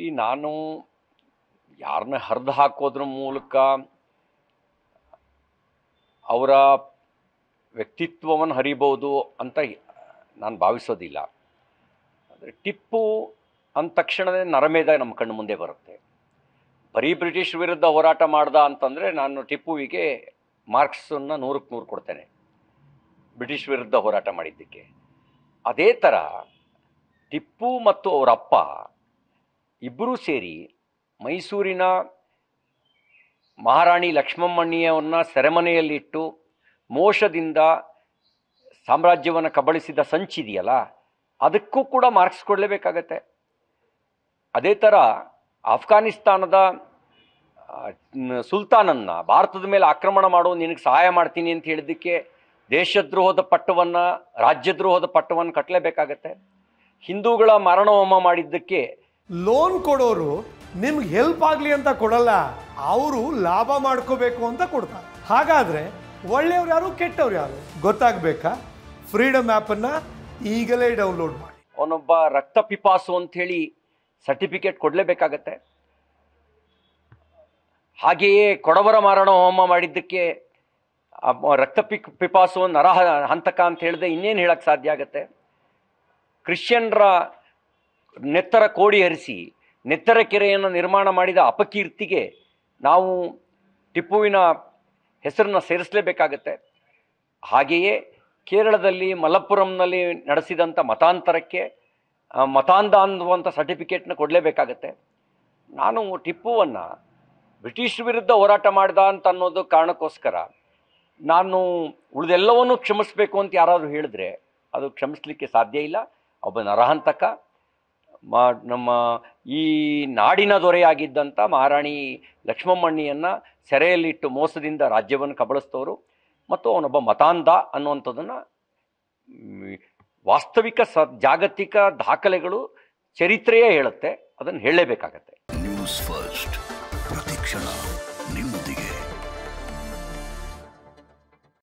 ಈ ನಾನು ಯಾರನ್ನ ಹರಿದು ಹಾಕೋದ್ರ ಮೂಲಕ ಅವರ ವ್ಯಕ್ತಿತ್ವವನ್ನು ಹರಿಬೋದು ಅಂತ ನಾನು ಭಾವಿಸೋದಿಲ್ಲ ಅಂದರೆ ಟಿಪ್ಪು ಅಂದ ತಕ್ಷಣವೇ ನರಮೇಧ ನಮ್ಮ ಕಣ್ಣು ಮುಂದೆ ಬರುತ್ತೆ ಬರೀ ಬ್ರಿಟಿಷ್ ವಿರುದ್ಧ ಹೋರಾಟ ಮಾಡ್ದ ಅಂತಂದರೆ ನಾನು ಟಿಪ್ಪುವಿಗೆ ಮಾರ್ಕ್ಸನ್ನು ನೂರಕ್ಕೆ ನೂರು ಕೊಡ್ತೇನೆ ಬ್ರಿಟಿಷ್ ವಿರುದ್ಧ ಹೋರಾಟ ಮಾಡಿದ್ದಕ್ಕೆ ಅದೇ ಥರ ಟಿಪ್ಪು ಮತ್ತು ಅವರಪ್ಪ ಇಬ್ಬರೂ ಸೇರಿ ಮೈಸೂರಿನ ಮಹಾರಾಣಿ ಲಕ್ಷ್ಮಮ್ಮಣ್ಣಿಯವ್ರನ್ನ ಸೆರೆಮನೆಯಲ್ಲಿಟ್ಟು ಮೋಷದಿಂದ ಸಾಮ್ರಾಜ್ಯವನ್ನು ಕಬಳಿಸಿದ ಸಂಚಿದೆಯಲ್ಲ ಅದಕ್ಕೂ ಕೂಡ ಮಾರ್ಕ್ಸ್ ಕೊಡಲೇಬೇಕಾಗತ್ತೆ ಅದೇ ಥರ ಆಫ್ಘಾನಿಸ್ತಾನದ ಸುಲ್ತಾನನ್ನು ಭಾರತದ ಮೇಲೆ ಆಕ್ರಮಣ ಮಾಡೋ ನಿನಗೆ ಸಹಾಯ ಮಾಡ್ತೀನಿ ಅಂತ ಹೇಳಿದ್ದಕ್ಕೆ ದೇಶದ್ರೋಹದ ಪಟ್ಟವನ್ನು ರಾಜ್ಯದ್ರೋಹದ ಪಟ್ಟವನ್ನು ಕಟ್ಟಲೇಬೇಕಾಗತ್ತೆ ಹಿಂದೂಗಳ ಮಾರಣಹೋಮ ಮಾಡಿದ್ದಕ್ಕೆ ಲೋನ್ ಕೊಡೋರು ನಿಮ್ಗೆ ಹೆಲ್ಪ್ ಆಗಲಿ ಅಂತ ಕೊಡಲ್ಲ ಅವರು ಲಾಭ ಮಾಡ್ಕೋಬೇಕು ಅಂತ ಕೊಡ್ತಾರೆ ಹಾಗಾದರೆ ಒಳ್ಳೆಯವ್ರು ಯಾರು ಕೆಟ್ಟವ್ರು ಯಾರು ಗೊತ್ತಾಗಬೇಕಾ ಫ್ರೀಡಮ್ ಆ್ಯಪನ್ನು ಈಗಲೇ ಡೌನ್ಲೋಡ್ ಮಾಡಿ ಅವನೊಬ್ಬ ರಕ್ತ ಪಿಪಾಸು ಹೇಳಿ ಸರ್ಟಿಫಿಕೇಟ್ ಕೊಡಲೇಬೇಕಾಗತ್ತೆ ಹಾಗೆಯೇ ಕೊಡವರ ಮಾರಣ ಹೋಮ ಮಾಡಿದ್ದಕ್ಕೆ ರಕ್ತ ಪಿ ಪಿಪಾಸು ನರಹ ಹಂತಕ ಅಂತ ಹೇಳಿದೆ ಇನ್ನೇನು ಹೇಳಕ್ಕೆ ಸಾಧ್ಯ ಆಗುತ್ತೆ ಕ್ರಿಶ್ಚಿಯನ್ರ ನೆತ್ತರ ಕೋಡಿ ಹರಿಸಿ ನೆತ್ತರ ಕೆರೆಯನ್ನು ನಿರ್ಮಾಣ ಮಾಡಿದ ಅಪಕೀರ್ತಿಗೆ ನಾವು ಟಿಪ್ಪುವಿನ ಹೆಸರನ್ನು ಸೇರಿಸಲೇಬೇಕಾಗತ್ತೆ ಹಾಗೆಯೇ ಕೇರಳದಲ್ಲಿ ಮಲಪ್ಪುರಂನಲ್ಲಿ ನಡೆಸಿದಂಥ ಮತಾಂತರಕ್ಕೆ ಮತಾಂಧ ಅನ್ನುವಂಥ ಸರ್ಟಿಫಿಕೇಟ್ನ ಕೊಡಲೇಬೇಕಾಗತ್ತೆ ನಾನು ಟಿಪ್ಪುವನ್ನು ಬ್ರಿಟಿಷ್ ವಿರುದ್ಧ ಹೋರಾಟ ಮಾಡಿದ ಅಂತ ಅನ್ನೋದು ಕಾರಣಕ್ಕೋಸ್ಕರ ನಾನು ಉಳಿದೆಲ್ಲವನ್ನೂ ಕ್ಷಮಿಸಬೇಕು ಅಂತ ಯಾರಾದರೂ ಹೇಳಿದ್ರೆ ಅದು ಕ್ಷಮಿಸಲಿಕ್ಕೆ ಸಾಧ್ಯ ಇಲ್ಲ ಒಬ್ಬ ನರಹಂತಕ ಮಾ ನಮ್ಮ ಈ ನಾಡಿನ ದೊರೆಯಾಗಿದ್ದಂಥ ಮಹಾರಾಣಿ ಲಕ್ಷ್ಮಮ್ಮಣ್ಣಿಯನ್ನು ಸೆರೆಯಲ್ಲಿಟ್ಟು ಮೋಸದಿಂದ ರಾಜ್ಯವನ್ನು ಕಬಳಿಸ್ತವರು ಮತ್ತು ಅವನೊಬ್ಬ ಮತಾಂಧ ಅನ್ನುವಂಥದ್ದನ್ನು ವಾಸ್ತವಿಕ ಸ ಜಾಗತಿಕ ದಾಖಲೆಗಳು ಚರಿತ್ರೆಯೇ ಹೇಳುತ್ತೆ ಅದನ್ನು ಹೇಳಲೇಬೇಕಾಗತ್ತೆ ನ್ಯೂಸ್ ಫಸ್ಟ್ ಪ್ರತಿಕ್ಷಣ ನಿಮ್ಮೊಂದಿಗೆ